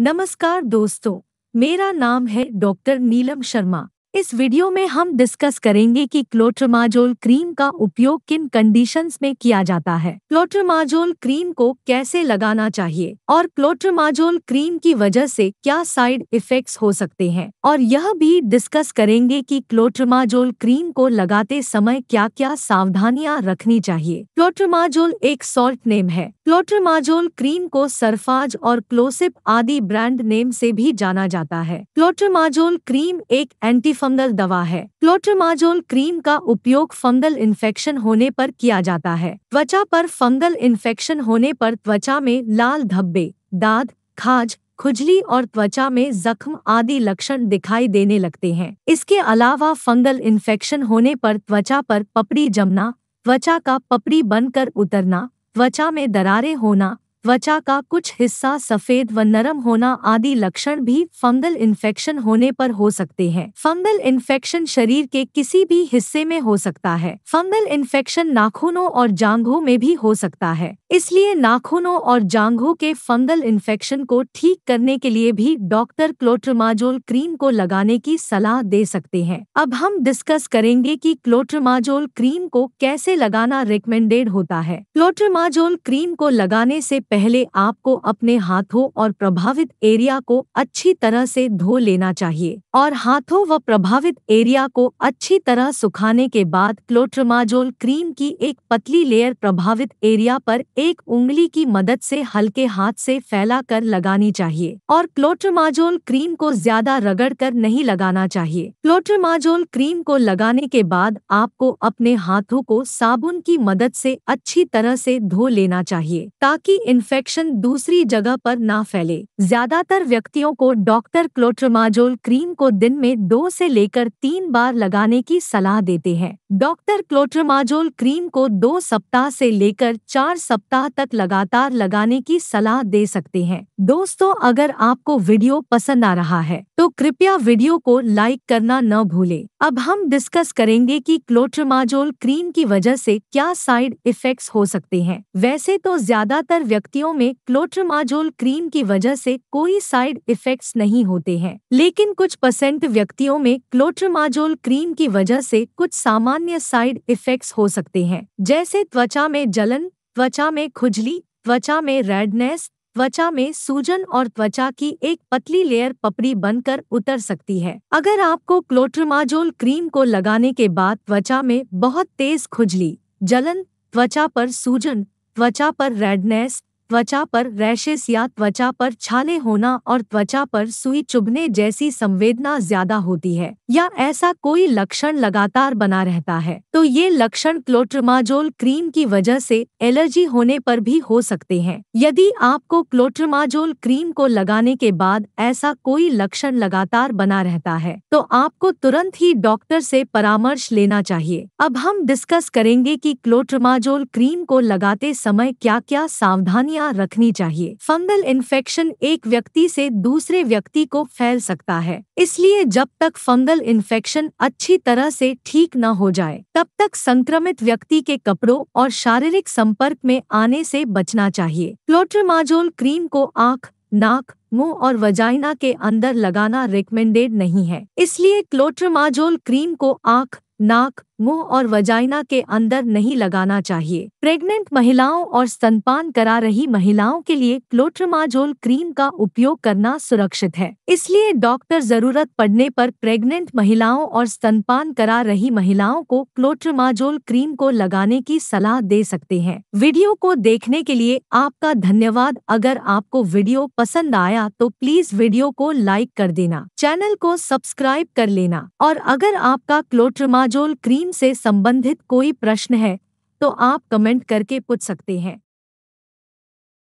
नमस्कार दोस्तों मेरा नाम है डॉक्टर नीलम शर्मा इस वीडियो में हम डिस्कस करेंगे कि क्लोट्रमाजोल क्रीम का उपयोग किन कंडीशंस में किया जाता है क्लोट्रमाजोल क्रीम को कैसे लगाना चाहिए और क्लोट्रमाजोल क्रीम की वजह से क्या साइड इफेक्ट्स हो सकते हैं और यह भी डिस्कस करेंगे कि क्लोट्रमाजोल क्रीम को लगाते समय क्या क्या सावधानियां रखनी चाहिए क्लोट्रमाजोल एक सॉल्ट नेम है क्लोट्रमाजोल क्रीम को सरफाज और क्लोसिप आदि ब्रांड नेम से भी जाना जाता है क्लोट्रमाजोल क्रीम एक एंटीफंगल दवा है क्लोट्रमाजोल क्रीम का उपयोग फंगल इन्फेक्शन होने पर किया जाता है त्वचा पर फंगल इन्फेक्शन होने पर त्वचा में लाल धब्बे दाद खाज खुजली और त्वचा में जख्म आदि लक्षण दिखाई देने लगते हैं इसके अलावा फंगल इन्फेक्शन होने पर त्वचा पर पपड़ी जमना त्वचा का पपड़ी बनकर उतरना त्वचा में दरारें होना त्वचा का कुछ हिस्सा सफेद व नरम होना आदि लक्षण भी फंगल इन्फेक्शन होने पर हो सकते हैं फंगल इन्फेक्शन शरीर के किसी भी हिस्से में हो सकता है फंगल इन्फेक्शन नाखूनों और जांघों में भी हो सकता है इसलिए नाखूनों और जांघों के फंगल इन्फेक्शन को ठीक करने के लिए भी डॉक्टर क्लोट्रमाजोल क्रीम को लगाने की सलाह दे सकते हैं अब हम डिस्कस करेंगे कि क्लोट्रमाजोल क्रीम को कैसे लगाना रिकमेंडेड होता है क्लोट्रमाजोल क्रीम को लगाने से पहले पहले आपको अपने हाथों और प्रभावित एरिया को अच्छी तरह से धो लेना चाहिए और हाथों व प्रभावित एरिया को अच्छी तरह सुखाने के बाद क्लोट्रमाजोल क्रीम की एक पतली लेयर प्रभावित एरिया पर एक उंगली की मदद से हल्के हाथ से कर लगानी चाहिए और क्लोट्रमाजोल क्रीम को ज्यादा रगड़ कर नहीं लगाना चाहिए क्लोट्रमाजोल क्रीम को लगाने के बाद आपको अपने हाथों को साबुन की मदद से अच्छी तरह से धो लेना चाहिए ताकि इन इन्फेक्शन दूसरी जगह पर ना फैले ज्यादातर व्यक्तियों को डॉक्टर क्लोट्रमाजोल क्रीम को दिन में दो से लेकर तीन बार लगाने की सलाह देते हैं डॉक्टर क्लोट्रमाजोल क्रीम को दो सप्ताह से लेकर चार सप्ताह तक लगातार लगाने की सलाह दे सकते हैं दोस्तों अगर आपको वीडियो पसंद आ रहा है तो कृपया वीडियो को लाइक करना न भूले अब हम डिस्कस करेंगे कि क्लोट्रमाजोल क्रीम की वजह से क्या साइड इफेक्ट्स हो सकते हैं वैसे तो ज्यादातर व्यक्ति व्यक्तियों में क्लोट्रमाजोल क्रीम की वजह से कोई साइड इफेक्ट्स नहीं होते हैं लेकिन कुछ परसेंट व्यक्तियों में क्लोट्रमाजोल क्रीम की वजह से कुछ सामान्य साइड इफेक्ट्स हो सकते हैं जैसे त्वचा में जलन त्वचा में खुजली त्वचा में रेडनेस त्वचा में सूजन और त्वचा की एक पतली लेयर पपड़ी बनकर उतर सकती है अगर आपको क्लोट्रमाजोल क्रीम को लगाने के बाद त्वचा में बहुत तेज खुजली जलन त्वचा पर सूजन त्वचा पर रेडनेस त्वचा पर रैशेस या त्वचा पर छाले होना और त्वचा पर सुई चुभने जैसी संवेदना ज्यादा होती है या ऐसा कोई लक्षण लगातार बना रहता है तो ये लक्षण क्लोट्रमाजोल क्रीम की वजह से एलर्जी होने पर भी हो सकते हैं यदि आपको क्लोट्रमाजोल क्रीम को लगाने के बाद ऐसा कोई लक्षण लगातार बना रहता है तो आपको तुरंत ही डॉक्टर से परामर्श लेना चाहिए अब हम डिस्कस करेंगे कि क्लोट्रमाजोल क्रीम को लगाते समय क्या क्या सावधानी सावधानियां रखनी चाहिए फंगल इन्फेक्शन एक व्यक्ति से दूसरे व्यक्ति को फैल सकता है इसलिए जब तक फंगल इन्फेक्शन अच्छी तरह से ठीक न हो जाए तब तक संक्रमित व्यक्ति के कपड़ों और शारीरिक संपर्क में आने से बचना चाहिए क्लोट्रमाजोल क्रीम को आँख नाक मुंह और वजाइना के अंदर लगाना रिकमेंडेड नहीं है इसलिए क्लोट्रमाजोल क्रीम को आँख नाक मुंह और वजाइना के अंदर नहीं लगाना चाहिए प्रेग्नेंट महिलाओं और स्तनपान करा रही महिलाओं के लिए क्लोट्रमाजोल क्रीम का उपयोग करना सुरक्षित है इसलिए डॉक्टर जरूरत पड़ने पर प्रेग्नेंट महिलाओं और स्तनपान करा रही महिलाओं को क्लोट्रमाजोल क्रीम को लगाने की सलाह दे सकते हैं वीडियो को देखने के लिए आपका धन्यवाद अगर आपको वीडियो पसंद आया तो प्लीज वीडियो को लाइक कर देना चैनल को सब्सक्राइब कर लेना और अगर आपका क्लोट्रमाजोल क्रीम थीम से संबंधित कोई प्रश्न है तो आप कमेंट करके पूछ सकते हैं